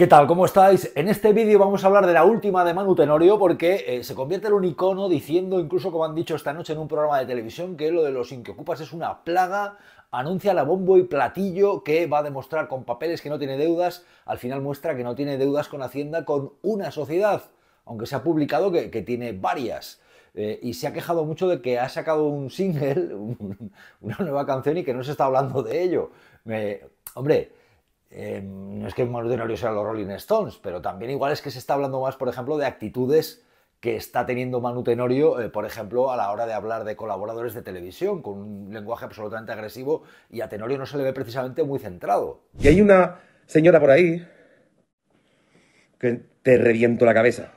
¿Qué tal? ¿Cómo estáis? En este vídeo vamos a hablar de la última de Manu Tenorio porque eh, se convierte en un icono diciendo, incluso como han dicho esta noche en un programa de televisión, que lo de los ocupas es una plaga, anuncia la bombo y platillo que va a demostrar con papeles que no tiene deudas, al final muestra que no tiene deudas con Hacienda con una sociedad, aunque se ha publicado que, tiene varias. Eh, y se ha quejado mucho de que ha sacado un single, una nueva canción y que no se está hablando de ello. Eh, hombre, Em, no es que Manutenorio sea los Rolling Stones, pero también igual es que se está hablando más, por ejemplo, de actitudes que está teniendo Manu eh, por ejemplo, a la hora de hablar de colaboradores de televisión, con un lenguaje absolutamente agresivo, y a Tenorio no se le ve precisamente muy centrado. Y hay una señora por ahí que te reviento la cabeza.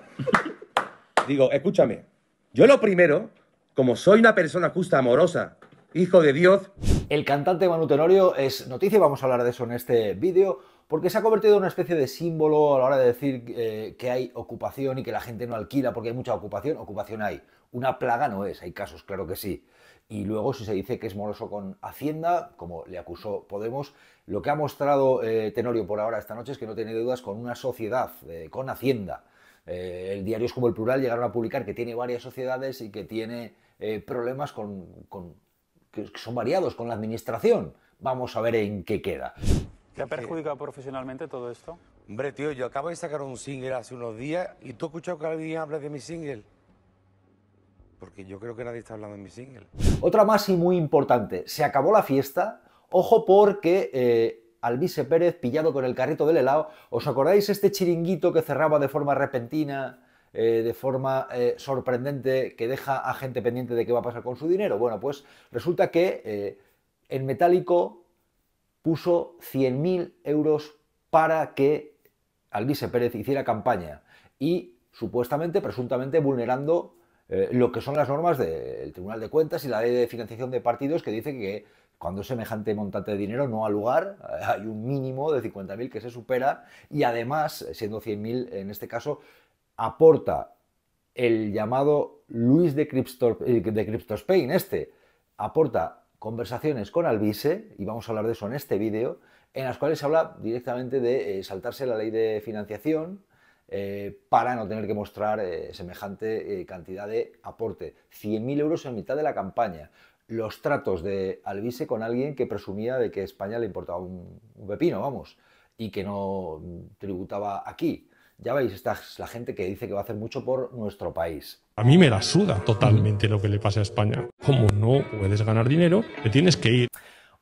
Digo, escúchame, yo lo primero, como soy una persona justa, amorosa, hijo de Dios, el cantante Manu Tenorio es noticia vamos a hablar de eso en este vídeo porque se ha convertido en una especie de símbolo a la hora de decir eh, que hay ocupación y que la gente no alquila porque hay mucha ocupación. Ocupación hay. Una plaga no es, hay casos, claro que sí. Y luego si se dice que es moroso con Hacienda, como le acusó Podemos, lo que ha mostrado eh, Tenorio por ahora esta noche es que no tiene deudas con una sociedad, eh, con Hacienda. el diario es como el plural, llegaron a publicar que tiene varias sociedades y que tiene problemas con que son variados con la administración. Vamos a ver en qué queda. ¿Te ha perjudicado profesionalmente todo esto? Hombre, tío, yo acabo de sacar un single hace unos días y tú has escuchado que alguien habla de mi single. Porque yo creo que nadie está hablando de mi single. Otra más y muy importante. Se acabó la fiesta. Ojo porque eh, Alvise Pérez, pillado con el carrito del helado, ¿os acordáis este chiringuito que cerraba de forma repentina eh, de forma eh, sorprendente que deja a gente pendiente de qué va a pasar con su dinero? Bueno, pues resulta que el eh, en metálico puso 100.000 euros para que Alvise Pérez hiciera campaña y supuestamente, presuntamente, vulnerando lo que son las normas del Tribunal de Cuentas y la ley de financiación de partidos que dice que cuando semejante montante de dinero no ha lugar, hay un mínimo de 50.000 que se supera y además, siendo 100.000 en este caso, aporta el llamado Luis de, Cryptor, eh, de Spain este, aporta conversaciones con Alvise, y vamos a hablar de eso en este vídeo, en las cuales se habla directamente de eh, saltarse la ley de financiación eh, para no tener que mostrar semejante cantidad de aporte. 100.000 euros en mitad de la campaña. Los tratos de Alvise con alguien que presumía de que España le importaba un pepino, vamos, y que no tributaba aquí. Ya veis, esta es la gente que dice que va a hacer mucho por nuestro país. A mí me la suda totalmente lo que le pasa a España. Como no puedes ganar dinero, te tienes que ir.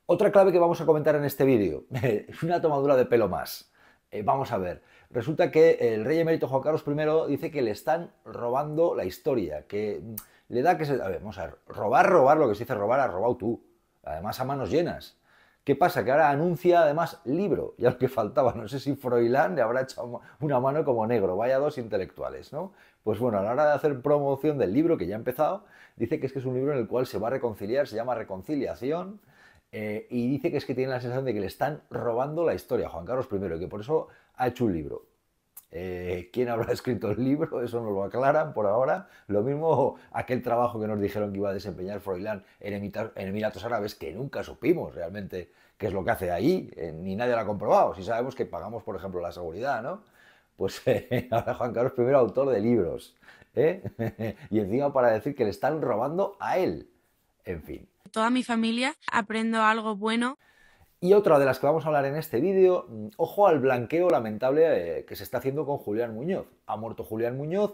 Otra clave que vamos a comentar en este vídeo es una tomadura de pelo más. Eh, vamos a ver. Resulta que el rey emérito Juan Carlos I dice que le están robando la historia, que le da que se... A ver, vamos a ver. Robar, robar, lo que se dice robar, ha robado tú. Además a manos llenas. ¿Qué pasa? Que ahora anuncia además libro, ya al que faltaba. No sé si Froilán le habrá echado una mano como negro, vaya dos intelectuales, ¿no? Pues bueno, a la hora de hacer promoción del libro, que ya ha empezado, dice que es que es un libro en el cual se va a reconciliar, se llama Reconciliación, eh, y dice que es que tiene la sensación de que le están robando la historia a Juan Carlos I, que por eso ha hecho un libro. Eh, ¿Quién habrá escrito el libro? Eso no lo aclaran por ahora. Lo mismo aquel trabajo que nos dijeron que iba a desempeñar Froilán en, Emiratos Árabes, que nunca supimos realmente qué es lo que hace ahí, eh, ni nadie lo ha comprobado. Si sabemos que pagamos, por ejemplo, la seguridad, ¿no? Pues eh, ahora Juan Carlos primer autor de libros. y encima para decir que le están robando a él. En fin. Toda mi familia aprendo algo bueno y otra de las que vamos a hablar en este vídeo, mm, ojo al blanqueo lamentable eh, que se está haciendo con Julián Muñoz. Ha muerto Julián Muñoz,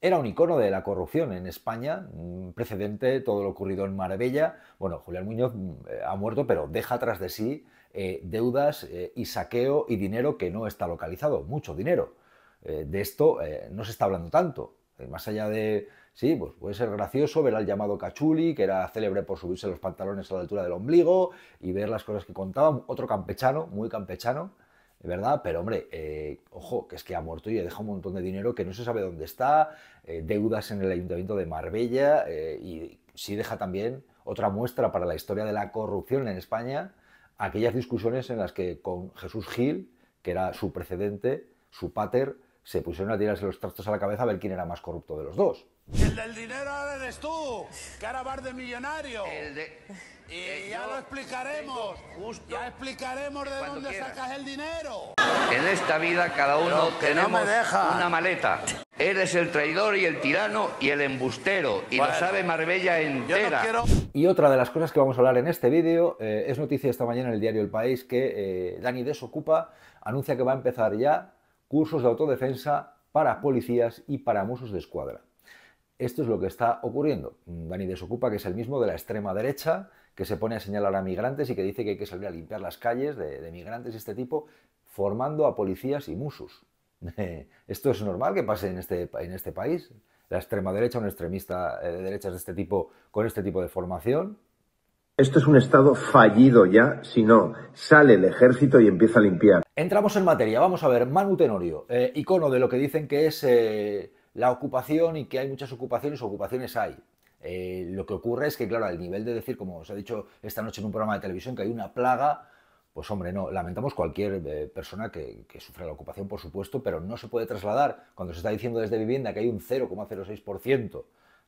era un icono de la corrupción en España, mm, precedente todo lo ocurrido en Marbella. Bueno, Julián Muñoz mm, eh, ha muerto, pero deja atrás de sí eh, deudas y saqueo y dinero que no está localizado, mucho dinero. de esto no se está hablando tanto. más allá de Sí, pues puede ser gracioso ver al llamado Cachuli, que era célebre por subirse los pantalones a la altura del ombligo y ver las cosas que contaba. Otro campechano, muy campechano, ¿verdad? Pero hombre, eh, ojo, que es que ha muerto y ha dejado un montón de dinero que no se sabe dónde está, eh, deudas en el ayuntamiento de Marbella eh, y sí deja también otra muestra para la historia de la corrupción en España, aquellas discusiones en las que con Jesús Gil, que era su precedente, su pater, se pusieron a tirarse los trastos a la cabeza a ver quién era más corrupto de los dos. El del dinero eres tú, bar de millonario. Y eh, ya lo explicaremos. ya explicaremos de dónde sacas el dinero. En esta vida cada uno tenemos una maleta. Eres el traidor y el tirano y el embustero. Y sabe Marbella entera. Y otra de las cosas que vamos a hablar en este vídeo eh, es noticia esta mañana en el diario El País que eh, Dani Desocupa anuncia que va a empezar ya cursos de autodefensa para policías y para musos de escuadra. Esto es lo que está ocurriendo. Mm, Dani Desocupa, que es el mismo de la extrema derecha, que se pone a señalar a migrantes y que dice que hay que salir a limpiar las calles de, migrantes y este tipo, formando a policías y musus. Esto es normal que pase este, en este, país. La extrema derecha, un extremista eh, de derechas de este tipo, con este tipo de formación. Esto es un estado fallido ya, si no sale el ejército y empieza a limpiar. Entramos en materia. Vamos a ver, Manu Tenorio, eh, icono de lo que dicen que es eh, la ocupación y que hay muchas ocupaciones, ocupaciones hay. Eh, lo que ocurre es que, claro, al nivel de decir, como os he dicho esta noche en un programa de televisión, que hay una plaga, pues hombre, no, lamentamos cualquier eh, persona que, sufre sufra la ocupación, por supuesto, pero no se puede trasladar. Cuando se está diciendo desde vivienda que hay un 0,06%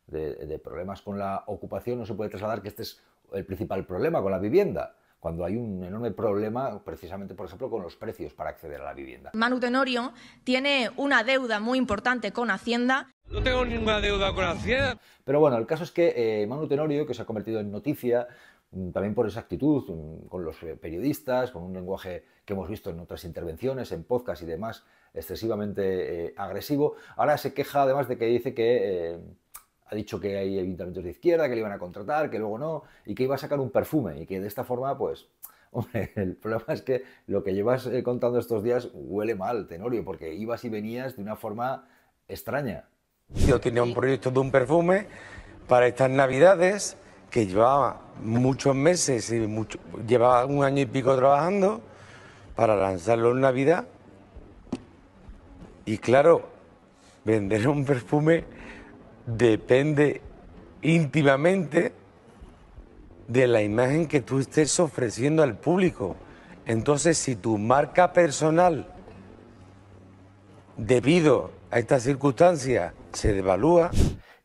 de, de problemas con la ocupación, no se puede trasladar que este es el principal problema con la vivienda cuando hay un enorme problema, precisamente, por ejemplo, con los precios para acceder a la vivienda. Manu Tenorio tiene una deuda muy importante con Hacienda. No tengo ninguna deuda con Hacienda. Pero bueno, el caso es que eh, Manu Tenorio, que se ha convertido en noticia, mm, también por esa actitud mm, con los eh, periodistas, con un lenguaje que hemos visto en otras intervenciones, en podcast y demás, excesivamente eh, agresivo. Ahora se queja además de que dice que ha dicho que hay ayuntamientos de izquierda que le iban a contratar, que luego no, y que iba a sacar un perfume, y que de esta forma, pues, hombre, el problema es que lo que llevas eh, contando estos días huele mal, Tenorio, porque ibas y venías de una forma extraña. Yo tenía un proyecto de un perfume para estas navidades, que llevaba muchos meses y mucho, llevaba un año y pico trabajando para lanzarlo en Navidad. Y claro, vender un perfume depende íntimamente de la imagen que tú estés ofreciendo al público. Entonces, si tu marca personal, debido a estas circunstancias, se devalúa...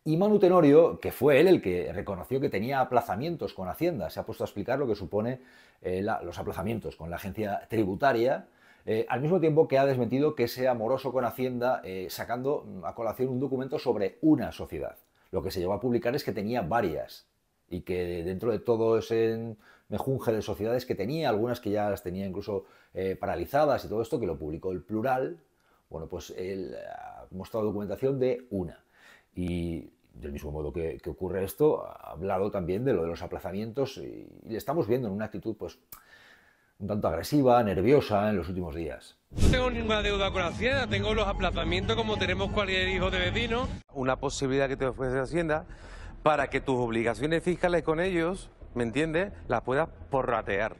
Y Manu Tenorio, que fue él el que reconoció que tenía aplazamientos con Hacienda, se ha puesto a explicar lo que supone eh, los aplazamientos con la agencia tributaria, eh, al mismo tiempo que ha desmentido que sea amoroso con Hacienda eh, sacando mm, a colación un documento sobre una sociedad. Lo que se llevó a publicar es que tenía varias y que dentro de todo ese mejunje de sociedades que tenía, algunas que ya las tenía incluso eh, paralizadas y todo esto, que lo publicó el plural, bueno, pues él ha mostrado documentación de una. Y del mismo modo que, ocurre esto, ha hablado también de lo de los aplazamientos y, y le estamos viendo en una actitud, pues, un tanto agresiva, nerviosa en los últimos días. No tengo ninguna deuda con Hacienda, tengo los aplazamientos como tenemos cualquier hijo de vecino. Una posibilidad que te ofrece Hacienda para que tus obligaciones fiscales con ellos, ¿me entiendes?, las puedas porratear.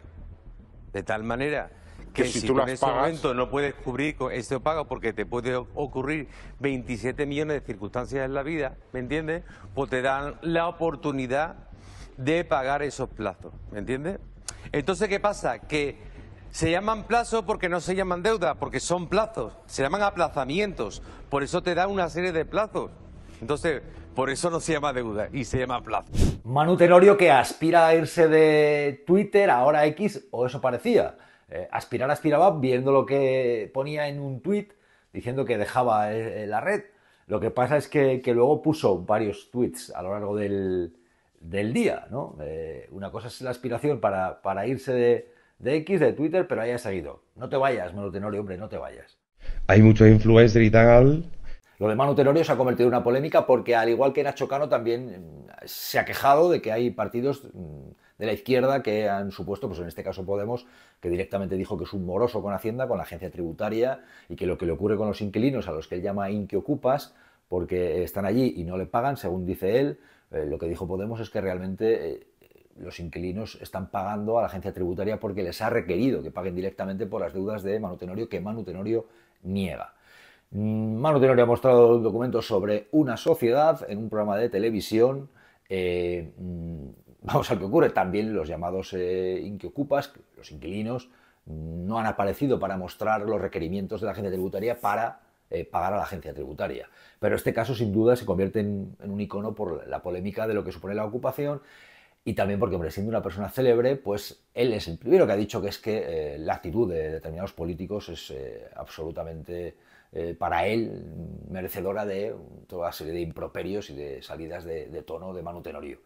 De tal manera que, si, tú en ese momento no puedes cubrir con pago porque te puede ocurrir 27 millones de circunstancias en la vida, ¿me entiendes?, pues te dan la oportunidad de pagar esos plazos, ¿me entiendes? Entonces, ¿qué pasa? Que se llaman plazos porque no se llaman deuda, porque son plazos, se llaman aplazamientos, por eso te da una serie de plazos. Entonces, por eso no se llama deuda y se llama plazo. Manu Tenorio que aspira a irse de Twitter, ahora X, o eso parecía. Eh, aspirar aspiraba viendo lo que ponía en un tweet diciendo que dejaba eh, la red. Lo que pasa es que, que luego puso varios tweets a lo largo del, del día. ¿no? Eh, una cosa es la aspiración para, irse de, de, X, de Twitter, pero haya seguido. No te vayas, Manu Tenorio, hombre, no te vayas. Hay mucho influencer y tal. Lo de Manu Tenorio se ha convertido en una polémica porque, al igual que Nacho Cano, también mm, se ha quejado de que hay partidos mm, de la izquierda que han supuesto, pues en este caso Podemos, que directamente dijo que es un moroso con Hacienda, con la agencia tributaria, y que lo que le ocurre con los inquilinos, a los que él llama inquiocupas, porque están allí y no le pagan, según dice él, eh, lo que dijo Podemos es que realmente eh, los inquilinos están pagando a la agencia tributaria porque les ha requerido que paguen directamente por las deudas de Manutenorio que Manutenorio niega. Mm, Manutenorio ha mostrado un documento sobre una sociedad en un programa de televisión. Eh, mm, vamos al que ocurre, también los llamados eh, inquiocupas, los inquilinos, mm, no han aparecido para mostrar los requerimientos de la agencia tributaria para eh, pagar a la agencia tributaria. Pero este caso sin duda se convierte en, un icono por la polémica de lo que supone la ocupación y también porque, hombre, una persona célebre, pues él es el primero que ha dicho que es que eh, la actitud de determinados políticos es eh, absolutamente, para él, merecedora de toda una serie de improperios y de salidas de, tono de Manu Tenorio,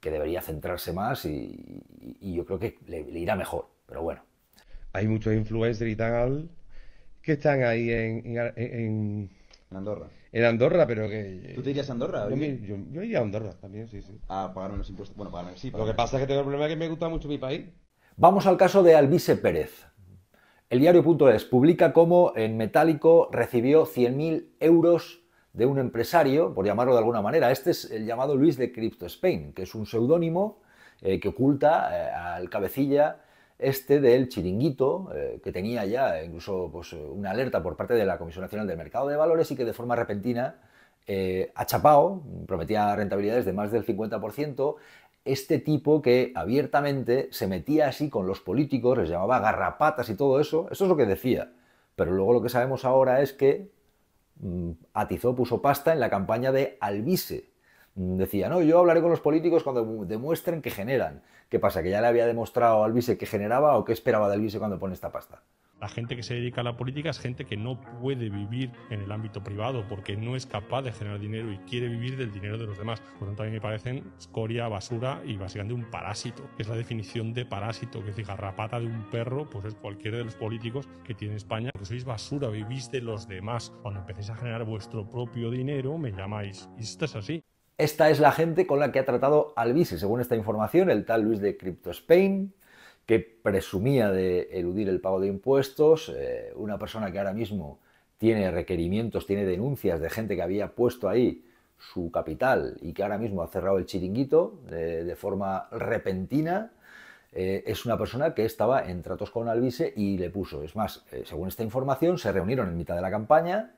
que debería centrarse más y, yo creo que le, irá mejor, pero bueno. Hay mucho influencer y que están ahí en, en, Andorra. En Andorra, pero que... ¿Tú te irías a Andorra? Yo, yo, yo, iría a Andorra también, sí, sí. A pagar unos impuestos. Bueno, pagarme, sí. Lo que pasa es que tengo el problema que me gusta mucho mi país. Vamos al caso de Albise Pérez. El diario.es publica cómo en Metálico recibió 100.000 euros de un empresario, por llamarlo de alguna manera. Este es el llamado Luis de Crypto Spain, que es un seudónimo eh, que oculta eh, al cabecilla este del chiringuito, eh, que tenía ya incluso pues, una alerta por parte de la Comisión Nacional del Mercado de Valores y que de forma repentina eh, ha chapado, prometía rentabilidades de más del 50%, este tipo que abiertamente se metía así con los políticos, les llamaba garrapatas y todo eso, eso es lo que decía. Pero luego lo que sabemos ahora es que mm, atizó, puso pasta en la campaña de Albise, Mm, decía, no, yo hablaré con los políticos cuando demuestren que generan. ¿Qué pasa? ¿Que ya le había demostrado al vice que generaba o qué esperaba del vice cuando pone esta pasta? La gente que se dedica a la política es gente que no puede vivir en el ámbito privado porque no es capaz de generar dinero y quiere vivir del dinero de los demás. Por lo tanto, a mí me parecen escoria, basura y básicamente un parásito, es la definición de parásito, que es garrapata de un perro, pues es cualquiera de los políticos que tiene España, Porque sois basura, vivís de los demás. Cuando empecéis a generar vuestro propio dinero, me llamáis. Y esto es así. Esta es la gente con la que ha tratado Albise, según esta información, el tal Luis de Crypto Spain, que presumía de eludir el pago de impuestos, eh, una persona que ahora mismo tiene requerimientos, tiene denuncias de gente que había puesto ahí su capital y que ahora mismo ha cerrado el chiringuito eh, de, forma repentina, eh, es una persona que estaba en tratos con Albise y le puso. Es más, según esta información, se reunieron en mitad de la campaña,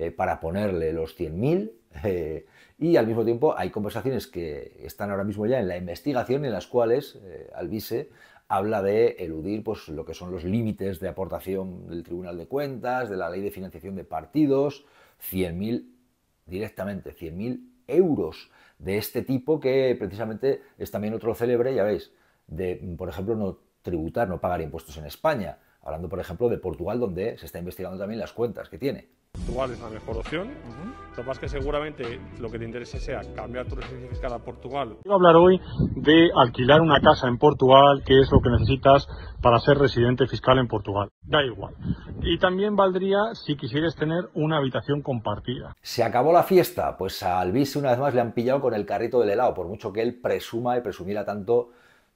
eh, para ponerle los 100.000 eh, y al mismo tiempo hay conversaciones que están ahora mismo ya en la investigación en las cuales eh, Albise habla de eludir pues, lo que son los límites de aportación del Tribunal de Cuentas, de la ley de financiación de partidos, 100.000 directamente, 100.000 euros de este tipo que precisamente es también otro célebre, ya veis, de, por ejemplo, no tributar, no pagar impuestos en España. Hablando, por ejemplo, de Portugal, donde se está investigando también las cuentas que tiene. Portugal es la mejor opción. Lo más que seguramente lo que te interese sea cambiar tu residencia fiscal a Portugal. Quiero hablar hoy de alquilar una casa en Portugal, que es lo que necesitas para ser residente fiscal en Portugal. Da igual. Y también valdría si quisieras tener una habitación compartida. ¿Se acabó la fiesta? Pues a Alvis una vez más le han pillado con el carrito del helado, por mucho que él presuma y presumiera tanto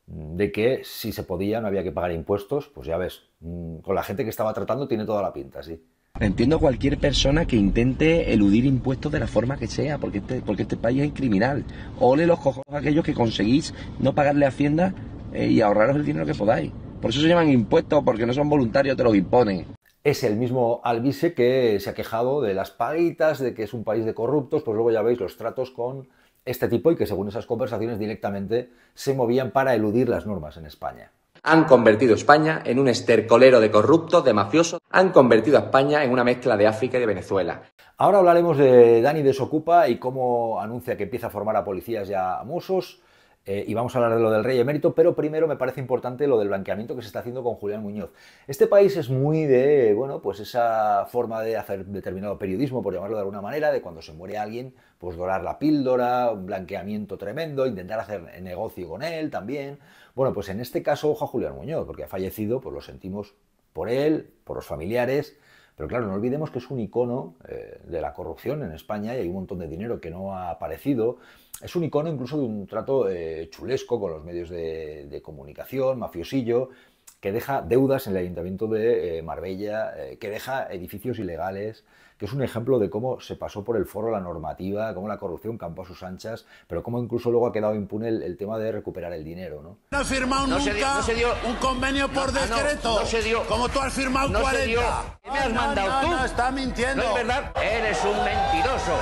de que si se podía no había que pagar impuestos, pues ya ves, mm, con la gente que estaba tratando tiene toda la pinta, sí. Entiendo cualquier persona que intente eludir impuestos de la forma que sea, porque este, porque este país es criminal. Ole los cojones a aquellos que conseguís no pagarle Hacienda eh, y ahorraros el dinero que podáis. Por eso se llaman impuestos, porque no son voluntarios, te los imponen. Es el mismo Albise que se ha quejado de las paguitas, de que es un país de corruptos, pues luego ya veis los tratos con este tipo y que según esas conversaciones directamente se movían para eludir las normas en España. Han convertido España en un estercolero de corruptos, de mafiosos. Han convertido a España en una mezcla de África y de Venezuela. Ahora hablaremos de Dani Desocupa y cómo anuncia que empieza a formar a policías ya musos. Eh, y vamos a hablar de lo del rey emérito, pero primero me parece importante lo del blanqueamiento que se está haciendo con Julián Muñoz. Este país es muy de, bueno, pues esa forma de hacer determinado periodismo, por llamarlo de alguna manera, de cuando se muere alguien, pues dorar la píldora, un blanqueamiento tremendo, intentar hacer negocio con él también, bueno, pues en este caso, ojo a Julián Muñoz, porque ha fallecido, pues lo sentimos por él, por los familiares, pero claro, no olvidemos que es un icono eh, de la corrupción en España y hay un montón de dinero que no ha aparecido. Es un icono incluso de un trato eh, chulesco con los medios de comunicación, mafiosillo que deja deudas en el ayuntamiento de eh, Marbella, eh, que deja edificios ilegales, que es un ejemplo de cómo se pasó por el foro la normativa, cómo la corrupción campó a sus anchas, pero cómo incluso luego ha quedado impune el, tema de recuperar el dinero. ¿no? No ha firmado nunca se dio, no se dio, un convenio por ah, decreto, se dio, como tú has firmado 40. Se ¿Qué me has mandado tú? No está mintiendo. No es verdad, eres un mentiroso.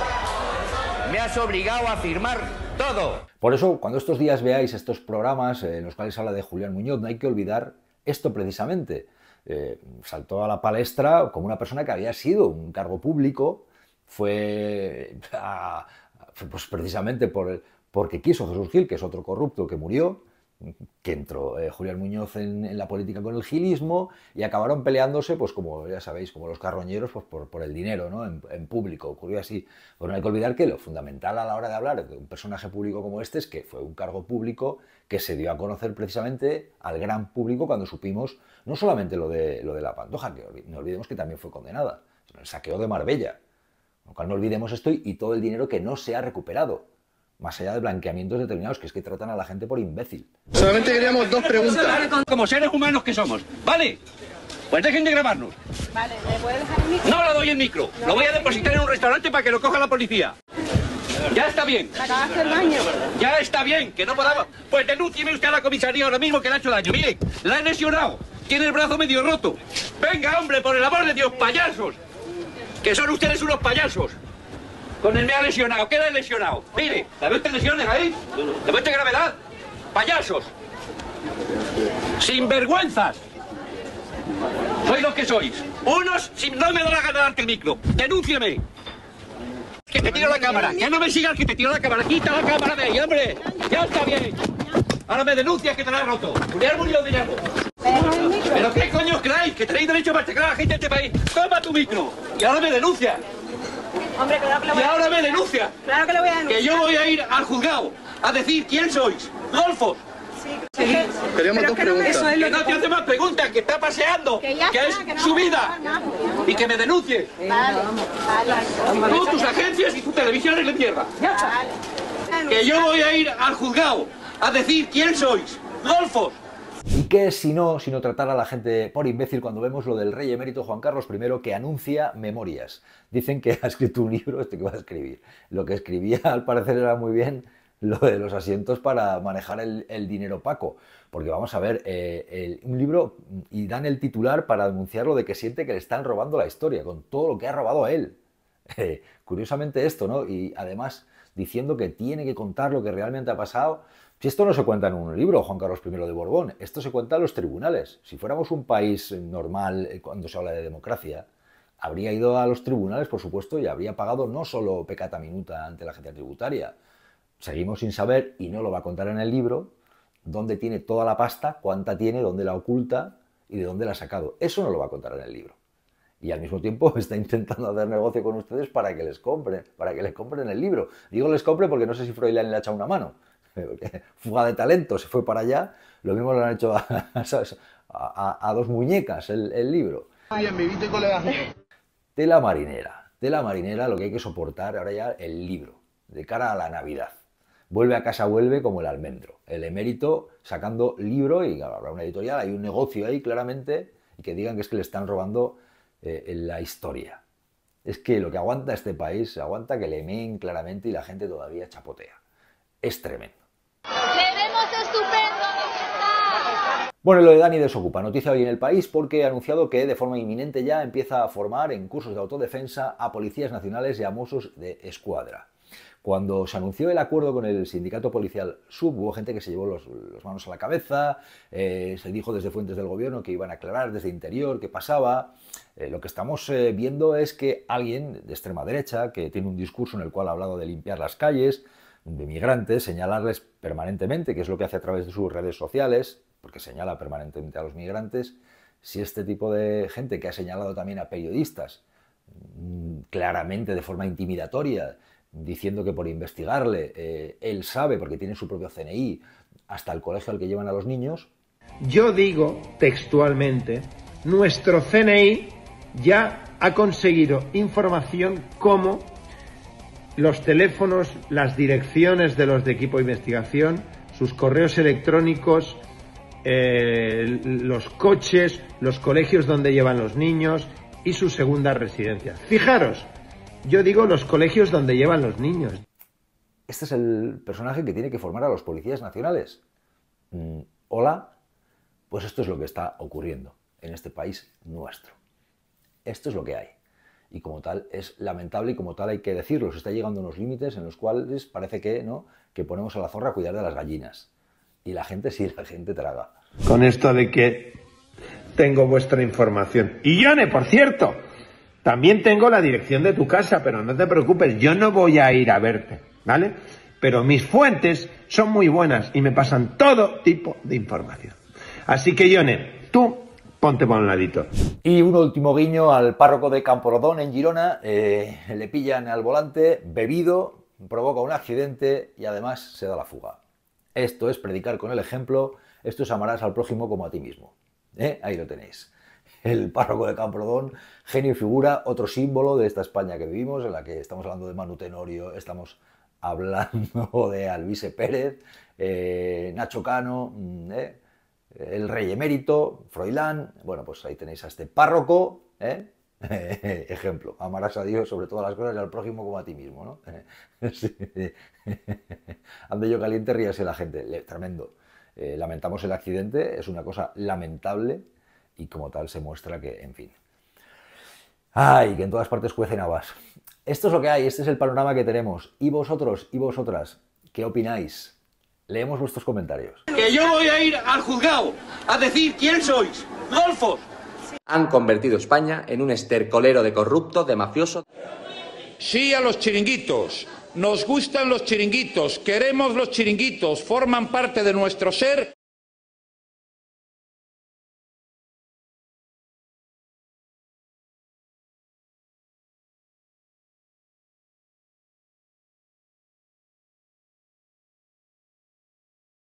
Me has obligado a firmar todo. Por eso, cuando estos días veáis estos programas eh, en los cuales habla de Julián Muñoz, no hay que olvidar esto precisamente. Eh, saltó a la palestra como una persona que había sido un cargo público, fue, pues, precisamente por porque quiso Jesús Gil, que es otro corrupto que murió, que entró eh, Julián Muñoz en, la política con el gilismo y acabaron peleándose, pues como ya sabéis, como los carroñeros, pues, por, el dinero, ¿no? En, público, ocurrió así. no hay que olvidar que lo fundamental a la hora de hablar de un personaje público como este es que fue un cargo público que se dio a conocer precisamente al gran público cuando supimos no solamente lo de, lo de la Pantoja, que no olvidemos que también fue condenada, sino el saqueo de Marbella. Con lo cual no olvidemos esto y, todo el dinero que no se ha recuperado, más allá de blanqueamientos determinados, que es que tratan a la gente por imbécil. Solamente queríamos dos preguntas. Como seres humanos que somos, ¿vale? Pues dejen de grabarnos. Vale, No lo doy en micro. lo voy a depositar en un restaurante para que lo coja la policía. Ya está bien. Ya está bien, que no podamos... Pues denúncieme usted a la comisaría ahora mismo que le ha hecho daño. Mire, la he lesionado. Tiene el brazo medio roto. Venga, hombre, por el amor de Dios, payasos. Que son ustedes unos payasos. Con el me ha lesionado, queda lesionado. Mire, ¿la ve usted lesiones ahí? ¿De ve gravedad? Payasos. Sinvergüenzas. Soy los que sois. Unos, si no me da la gana darte el micro. Denúncieme. ¡Que te tiro la cámara! ¡Que no me sigas, que te tiro la cámara! ¡Quita la cámara de ahí, hombre! ¡Ya está bien! Ahora me denuncias que te la has roto. Un árbol de algo. ¿Pero qué coño creáis? ¿Que tenéis derecho a machacar a la gente de este país? ¡Toma tu micro! Y ahora me denuncia Hombre, que Y ahora me denuncia. que lo voy a Que yo voy a ir al juzgado a decir quién sois. Golfo, Queríamos preguntas. que no te hace más preguntas, que está paseando, que, es su vida, y que me denuncie. Vale, tus agencias y tu televisión en la tierra Que yo voy a ir al juzgado a decir quién sois, golfos. Y qué si no, si no tratar a la gente por imbécil cuando vemos lo del rey emérito Juan Carlos I que anuncia memorias. Dicen que ha escrito un libro, este que va a escribir. Lo que escribía al parecer era muy bien, lo de los asientos para manejar el, dinero opaco. Porque vamos a ver, eh, un libro y dan el titular para lo de que siente que le están robando la historia, con todo lo que ha robado a él. Eh, curiosamente esto, ¿no? Y además diciendo que tiene que contar lo que realmente ha pasado. Si esto no se cuenta en un libro, Juan Carlos I de Borbón, esto se cuenta en los tribunales. Si fuéramos un país normal eh, cuando se habla de democracia, habría ido a los tribunales, por supuesto, y habría pagado no solo pecata minuta ante la agencia tributaria, seguimos sin saber, y no lo va a contar en el libro, dónde tiene toda la pasta, cuánta tiene, dónde la oculta y de dónde la ha sacado. Eso no lo va a contar en el libro. Y al mismo tiempo está intentando hacer negocio con ustedes para que les compren, para que les compren el libro. Digo les compre porque no sé si Freud le ha echado una mano. Fuga de talento, se fue para allá. Lo mismo lo han hecho a, dos muñecas el, el libro. Tela marinera. Tela marinera, lo que hay que soportar ahora ya el libro, de cara a la Navidad. Vuelve a casa, vuelve como el almendro. El emérito sacando libro y habrá una editorial, hay un negocio ahí claramente, y que digan que es que le están robando eh, la historia. Es que lo que aguanta este país, aguanta que le meen claramente y la gente todavía chapotea. Es tremendo. ¡Le vemos estupendo! Bueno, lo de Dani desocupa. Noticia hoy en el país porque ha anunciado que de forma inminente ya empieza a formar en cursos de autodefensa a policías nacionales y a mozos de escuadra. Cuando se anunció el acuerdo con el sindicato policial SUB, hubo gente que se llevó las manos a la cabeza, eh, se dijo desde fuentes del gobierno que iban a aclarar desde interior qué pasaba. Eh, lo que estamos eh, viendo es que alguien de extrema derecha, que tiene un discurso en el cual ha hablado de limpiar las calles, de migrantes, señalarles permanentemente, que es lo que hace a través de sus redes sociales, porque señala permanentemente a los migrantes, si este tipo de gente que ha señalado también a periodistas, mm, claramente de forma intimidatoria, diciendo que por investigarle eh, él sabe, porque tiene su propio CNI, hasta el colegio al que llevan a los niños. Yo digo textualmente, nuestro CNI ya ha conseguido información como los teléfonos, las direcciones de los de equipo de investigación, sus correos electrónicos, eh, los coches, los colegios donde llevan los niños y su segunda residencia Fijaros, yo digo los colegios donde llevan los niños. Este es el personaje que tiene que formar a los policías nacionales. Mm, hola, pues esto es lo que está ocurriendo en este país nuestro. Esto es lo que hay. Y como tal es lamentable y como tal hay que decirlo. Se está llegando a unos límites en los cuales parece que no, que ponemos a la zorra a cuidar de las gallinas. Y la gente sí, la gente traga. Con esto de que tengo vuestra información. Y Yone, por cierto, también tengo la dirección de tu casa, pero no te preocupes, yo no voy a ir a verte, ¿vale? Pero mis fuentes son muy buenas y me pasan todo tipo de información. Así que, Ione, tú ponte por un ladito. Y un último guiño al párroco de Camporodón, en Girona. Eh, le pillan al volante, bebido, provoca un accidente y además se da la fuga. Esto es predicar con el ejemplo, esto es amarás al prójimo como a ti mismo. ¿Eh? Ahí lo tenéis el párroco de Camprodón, genio y figura, otro símbolo de esta España que vivimos, en la que estamos hablando de Manu Tenorio, estamos hablando de Alvise Pérez, eh, Nacho Cano, mm, eh, el rey emérito, Froilán, bueno, pues ahí tenéis a este párroco, eh, ejemplo, amarás a Dios sobre todas las cosas y al prójimo como a ti mismo, ¿no? Ande yo caliente, ríase la gente, tremendo. lamentamos el accidente, es una cosa lamentable, y como tal se muestra que, en fin. ¡Ay! Que en todas partes cuecen habas. Esto es lo que hay, este es el panorama que tenemos. Y vosotros y vosotras, ¿qué opináis? Leemos vuestros comentarios. Que yo voy a ir al juzgado a decir quién sois. Golfos. Han convertido España en un estercolero de corrupto, de mafioso Sí a los chiringuitos. Nos gustan los chiringuitos, queremos los chiringuitos, forman parte de nuestro ser.